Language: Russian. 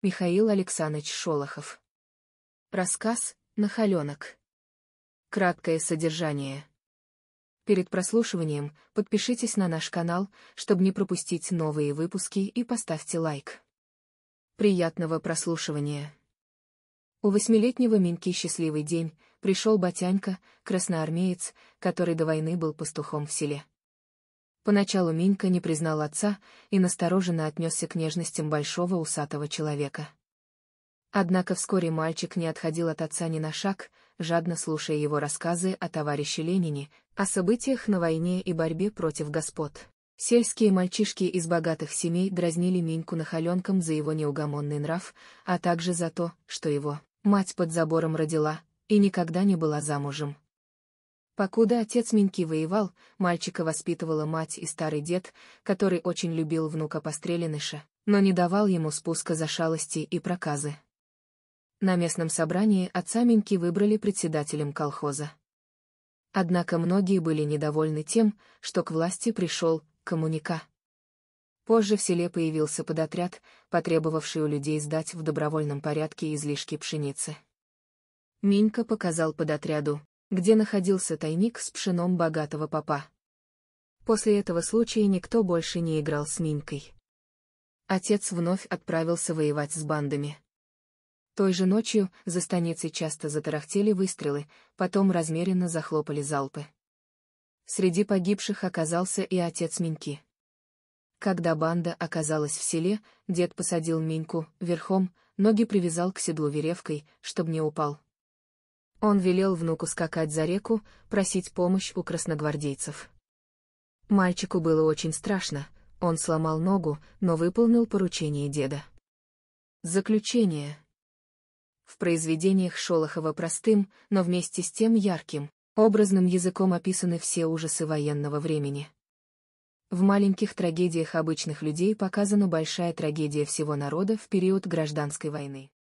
Михаил Александрович Шолохов. Рассказ «Нахаленок». Краткое содержание. Перед прослушиванием подпишитесь на наш канал, чтобы не пропустить новые выпуски и поставьте лайк. Приятного прослушивания. У восьмилетнего Минки счастливый день, пришел Батянька, красноармеец, который до войны был пастухом в селе. Поначалу Минька не признал отца и настороженно отнесся к нежностям большого усатого человека. Однако вскоре мальчик не отходил от отца ни на шаг, жадно слушая его рассказы о товарище Ленине, о событиях на войне и борьбе против господ. Сельские мальчишки из богатых семей дразнили Миньку нахаленком за его неугомонный нрав, а также за то, что его мать под забором родила и никогда не была замужем. Покуда отец Миньки воевал, мальчика воспитывала мать и старый дед, который очень любил внука постреленыша, но не давал ему спуска за шалости и проказы. На местном собрании отца Миньки выбрали председателем колхоза. Однако многие были недовольны тем, что к власти пришел коммуника. Позже в селе появился подотряд, потребовавший у людей сдать в добровольном порядке излишки пшеницы. Минька показал подотряду где находился тайник с пшеном богатого папа. После этого случая никто больше не играл с Минькой. Отец вновь отправился воевать с бандами. Той же ночью за станицей часто затарахтели выстрелы, потом размеренно захлопали залпы. Среди погибших оказался и отец Миньки. Когда банда оказалась в селе, дед посадил Миньку, верхом, ноги привязал к седлу веревкой, чтобы не упал. Он велел внуку скакать за реку, просить помощь у красногвардейцев. Мальчику было очень страшно, он сломал ногу, но выполнил поручение деда. Заключение. В произведениях Шолохова простым, но вместе с тем ярким, образным языком описаны все ужасы военного времени. В маленьких трагедиях обычных людей показана большая трагедия всего народа в период гражданской войны.